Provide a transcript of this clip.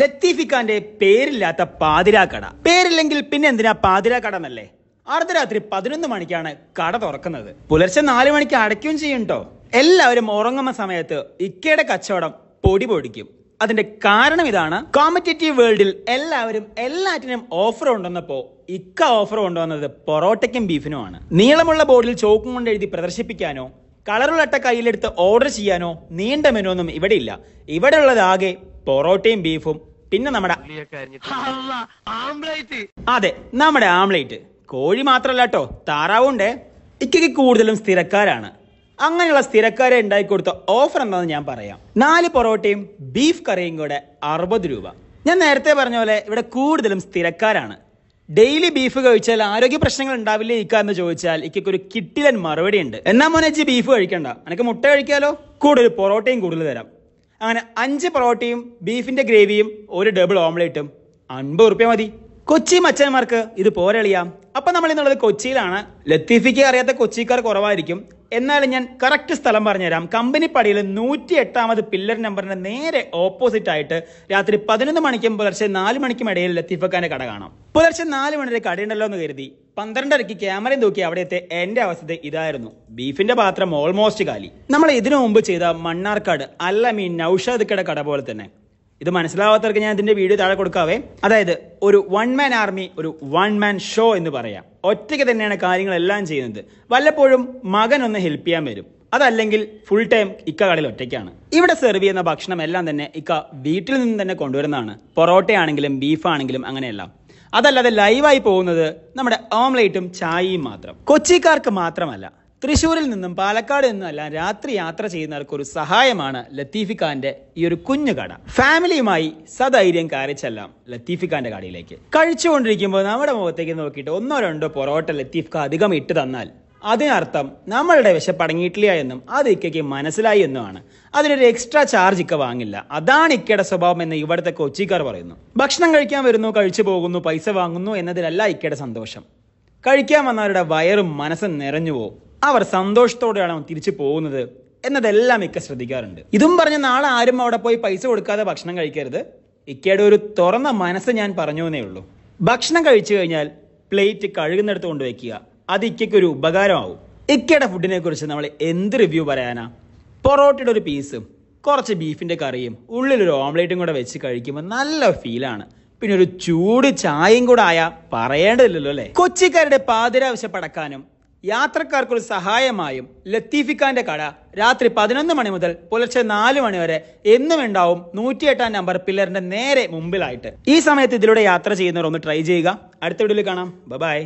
ലത്തീഫിഖാന്റെ പേരില്ലാത്ത പാതിരാക്കട പേരില്ലെങ്കിൽ പിന്നെ എന്തിനാ പാതിരാക്കട എന്നല്ലേ അർദ്ധരാത്രി പതിനൊന്ന് മണിക്കാണ് കട തുറക്കുന്നത് പുലർച്ചെ നാലു മണിക്ക് അടയ്ക്കുകയും ചെയ്യും കേട്ടോ എല്ലാവരും ഉറങ്ങുന്ന സമയത്ത് ഇക്കയുടെ കച്ചവടം പൊടി പൊടിക്കും അതിന്റെ കാരണം ഇതാണ് കോമ്പറ്റേറ്റീവ് വേൾഡിൽ എല്ലാവരും എല്ലാറ്റിനും ഓഫർ കൊണ്ടുവന്നപ്പോ ഇക്ക ഓഫർ കൊണ്ടുവന്നത് പൊറോട്ടയ്ക്കും ബീഫിനുമാണ് നീളമുള്ള ബോർഡിൽ ചോക്കും കൊണ്ട് എഴുതി പ്രദർശിപ്പിക്കാനോ കളറുള്ള അട്ട കയ്യിലെടുത്ത് ഓർഡർ ചെയ്യാനോ നീണ്ട മെനു ഒന്നും ഇവിടെ ഇല്ല ഇവിടെ ഉള്ളതാകെ പൊറോട്ടയും ബീഫും പിന്നെ നമ്മുടെ അതെ നമ്മുടെ ആംലേറ്റ് കോഴി മാത്രല്ല കേട്ടോ താറാവുണ്ട് ഇക്കയ്ക്ക് കൂടുതലും സ്ഥിരക്കാരാണ് അങ്ങനെയുള്ള സ്ഥിരക്കാരെ ഉണ്ടാക്കി കൊടുത്ത ഓഫർ എന്താണെന്ന് ഞാൻ പറയാം നാല് പൊറോട്ടയും ബീഫ് കറിയും കൂടെ അറുപത് രൂപ ഞാൻ നേരത്തെ പറഞ്ഞ പോലെ ഇവിടെ കൂടുതലും സ്ഥിരക്കാരാണ് ഡെയിലി ബീഫ് കഴിച്ചാൽ ആരോഗ്യ പ്രശ്നങ്ങൾ ഉണ്ടാവില്ലേ ഇക്ക എന്ന് ചോദിച്ചാൽ ഇക്കൊക്കെ ഒരു കിട്ടിലൻ മറുപടി ഉണ്ട് എന്നാ മോനെ ബീഫ് കഴിക്കണ്ട എനിക്ക് മുട്ട കഴിക്കാലോ കൂടുതൽ പൊറോട്ടയും കൂടുതൽ തരാം അങ്ങനെ അഞ്ച് പൊറോട്ടയും ബീഫിന്റെ ഗ്രേവിയും ഒരു ഡബിൾ ഓംലേറ്റും അൻപത് റുപ്യ മതി കൊച്ചി മച്ചന്മാർക്ക് ഇത് പോരളിയാം അപ്പം നമ്മൾ ഇന്നുള്ളത് കൊച്ചിയിലാണ് ലത്തീഫിക്ക് അറിയാത്ത കൊച്ചിക്കാർ കുറവായിരിക്കും എന്നാലും ഞാൻ കറക്റ്റ് സ്ഥലം പറഞ്ഞുതരാം പടിയിൽ നൂറ്റി എട്ടാമത് പില്ലർ നമ്പറിന്റെ നേരെ ഓപ്പോസിറ്റ് ആയിട്ട് രാത്രി പതിനൊന്ന് മണിക്കും പുലർച്ചെ നാല് മണിക്കും ഇടയിൽ ലത്തീഫക്കാന്റെ കട കാണാം പുലർച്ചെ നാല് മണിയുടെ കടയുണ്ടല്ലോ എന്ന് കരുതി പന്ത്രണ്ടരയ്ക്ക് ക്യാമറയും തൂക്കി അവിടെത്തെ എന്റെ അവസ്ഥ ഇതായിരുന്നു ബീഫിന്റെ പാത്രം ഓൾമോസ്റ്റ് കാലി നമ്മൾ ഇതിനു മുമ്പ് ചെയ്ത മണ്ണാർക്കാട് അല്ലമീൻ നൌഷാദിക്കയുടെ കട പോലെ തന്നെ ഇത് മനസ്സിലാവാത്തവർക്ക് ഞാൻ ഇതിന്റെ വീഡിയോ താഴെ കൊടുക്കാവേ അതായത് ഒരു വൺ മാൻ ആർമി ഒരു വൺ മാൻ ഷോ എന്ന് പറയാം ഒറ്റയ്ക്ക് തന്നെയാണ് കാര്യങ്ങളെല്ലാം ചെയ്യുന്നത് വല്ലപ്പോഴും മകൻ ഒന്ന് ഹെൽപ്പ് ചെയ്യാൻ വരും അതല്ലെങ്കിൽ ഫുൾ ടൈം ഇക്ക കടയിൽ ഒറ്റയ്ക്കാണ് ഇവിടെ സെർവ് ചെയ്യുന്ന ഭക്ഷണം എല്ലാം തന്നെ ഇക്ക വീട്ടിൽ നിന്ന് തന്നെ കൊണ്ടുവരുന്നതാണ് പൊറോട്ടയാണെങ്കിലും ബീഫാണെങ്കിലും അങ്ങനെയെല്ലാം അതല്ലാതെ ലൈവായി പോകുന്നത് നമ്മുടെ ഓംലേറ്റും ചായയും മാത്രം കൊച്ചിക്കാർക്ക് മാത്രമല്ല തൃശ്ശൂരിൽ നിന്നും പാലക്കാട് നിന്നുമെല്ലാം രാത്രി യാത്ര ചെയ്യുന്നവർക്ക് ഒരു സഹായമാണ് ലത്തീഫിഖാന്റെ ഈ ഒരു കുഞ്ഞു കട ഫാമിലിയുമായി സധൈര്യം കാരിച്ചെല്ലാം ലത്തീഫിഖാന്റെ കടയിലേക്ക് കഴിച്ചുകൊണ്ടിരിക്കുമ്പോൾ നമ്മുടെ മുഖത്തേക്ക് നോക്കിയിട്ട് ഒന്നോ രണ്ടോ പൊറോട്ട ലത്തീഫ് ഖാൻ അധികം ഇട്ട് തന്നാൽ അതിനർത്ഥം നമ്മളുടെ വിശപ്പടങ്ങിയിട്ടില്ല എന്നും അത് ഇക്കയ്ക്ക് മനസ്സിലായി എന്നുമാണ് അതിനൊരു എക്സ്ട്രാ ചാർജ് ഇക്ക വാങ്ങില്ല അതാണ് ഇക്കയുടെ സ്വഭാവം എന്ന് ഇവിടുത്തെ കൊച്ചിക്കാർ പറയുന്നു ഭക്ഷണം കഴിക്കാൻ വരുന്നു കഴിച്ചു പോകുന്നു പൈസ വാങ്ങുന്നു എന്നതിലല്ല ഇക്കയുടെ സന്തോഷം കഴിക്കാൻ വന്നവരുടെ വയറും മനസ്സും നിറഞ്ഞു പോകും അവർ സന്തോഷത്തോടെയാണ് തിരിച്ചു പോകുന്നത് എന്നതെല്ലാം ഇക്ക ശ്രദ്ധിക്കാറുണ്ട് ഇതും പറഞ്ഞ നാളെ ആരും അവിടെ പോയി പൈസ കൊടുക്കാതെ ഭക്ഷണം കഴിക്കരുത് ഇക്കയുടെ ഒരു തുറന്ന മനസ്സ് ഞാൻ പറഞ്ഞു എന്നേ ഉള്ളൂ ഭക്ഷണം കഴിച്ചു കഴിഞ്ഞാൽ പ്ലേറ്റ് കഴുകുന്നിടത്ത് കൊണ്ടുവയ്ക്കുക അത് ഒരു ഉപകാരമാവും ഇക്കയുടെ ഫുഡിനെ കുറിച്ച് നമ്മൾ എന്ത് റിവ്യൂ പറയാനാ പൊറോട്ടയുടെ ഒരു പീസും കുറച്ച് ബീഫിന്റെ കറിയും ഉള്ളിലൊരു ഓംലേറ്റും കൂടെ വെച്ച് കഴിക്കുമ്പോൾ നല്ല ഫീലാണ് പിന്നെ ഒരു ചൂട് ചായയും കൂടെ ആയാൽ പറയേണ്ടതില്ലല്ലോ അല്ലേ കൊച്ചിക്കാരുടെ പാതിരാവശ്യ പടക്കാനും യാത്രക്കാർക്കൊരു സഹായമായും ലത്തീഫിക്കാന്റെ കട രാത്രി പതിനൊന്ന് മണി മുതൽ പുലർച്ചെ നാല് മണി വരെ എന്നും ഉണ്ടാവും എട്ടാം നമ്പർ പില്ലറിന്റെ നേരെ മുമ്പിലായിട്ട് ഈ സമയത്ത് ഇതിലൂടെ യാത്ര ചെയ്യുന്നവർ ഒന്ന് ട്രൈ ചെയ്യുക അടുത്ത വീഡിയോയിൽ കാണാം ബൈ